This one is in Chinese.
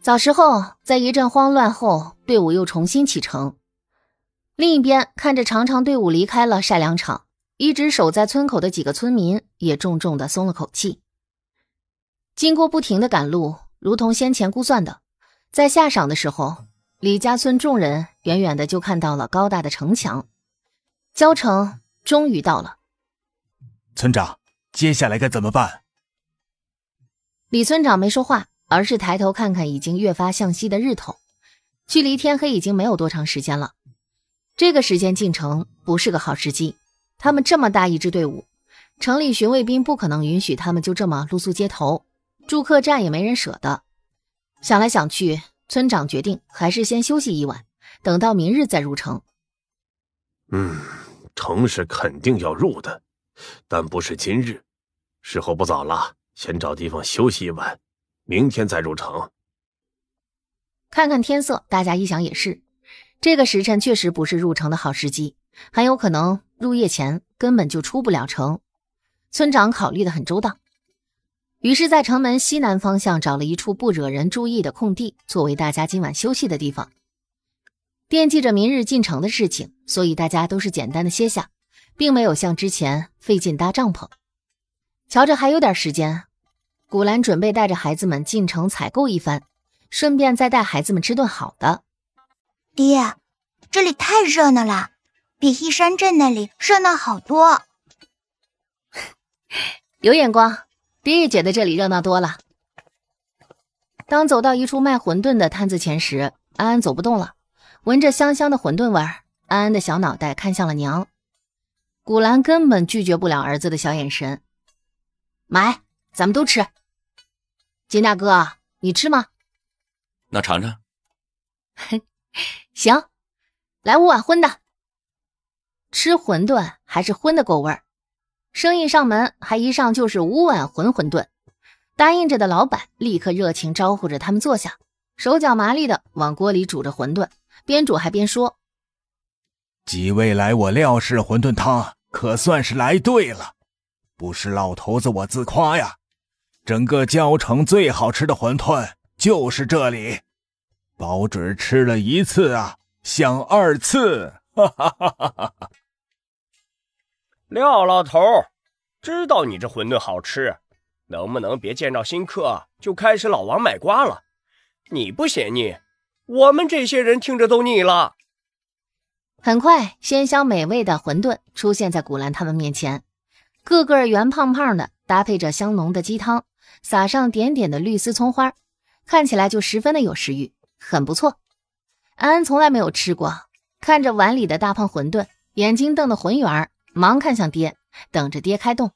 早时候，在一阵慌乱后，队伍又重新启程。另一边，看着长长队伍离开了晒粮场，一直守在村口的几个村民也重重的松了口气。经过不停的赶路，如同先前估算的，在下晌的时候，李家村众人远远的就看到了高大的城墙，焦城终于到了。村长，接下来该怎么办？李村长没说话。而是抬头看看已经越发向西的日头，距离天黑已经没有多长时间了。这个时间进城不是个好时机。他们这么大一支队伍，城里巡卫兵不可能允许他们就这么露宿街头，住客栈也没人舍得。想来想去，村长决定还是先休息一晚，等到明日再入城。嗯，城是肯定要入的，但不是今日。时候不早了，先找地方休息一晚。明天再入城。看看天色，大家一想也是，这个时辰确实不是入城的好时机，很有可能入夜前根本就出不了城。村长考虑的很周到，于是，在城门西南方向找了一处不惹人注意的空地，作为大家今晚休息的地方。惦记着明日进城的事情，所以大家都是简单的歇下，并没有像之前费劲搭帐篷。瞧着还有点时间。古兰准备带着孩子们进城采购一番，顺便再带孩子们吃顿好的。爹，这里太热闹了，比义山镇那里热闹好多。有眼光，丁玉觉得这里热闹多了。当走到一处卖馄饨的摊子前时，安安走不动了，闻着香香的馄饨味儿，安安的小脑袋看向了娘。古兰根本拒绝不了儿子的小眼神，买，咱们都吃。金大哥，你吃吗？那尝尝。行，来五碗荤的。吃馄饨还是荤的够味儿。生意上门还一上就是五碗馄馄饨，答应着的老板立刻热情招呼着他们坐下，手脚麻利的往锅里煮着馄饨，边煮还边说：“几位来我廖氏馄饨汤可算是来对了，不是老头子我自夸呀。”整个焦城最好吃的馄饨就是这里，保准吃了一次啊，想二次！哈哈哈！哈哈！廖老头，知道你这馄饨好吃，能不能别见着新客就开始老王卖瓜了？你不嫌腻，我们这些人听着都腻了。很快，鲜香美味的馄饨出现在古兰他们面前，个个圆胖胖的，搭配着香浓的鸡汤。撒上点点的绿丝葱花，看起来就十分的有食欲，很不错。安安从来没有吃过，看着碗里的大胖馄饨，眼睛瞪得浑圆，忙看向爹，等着爹开动。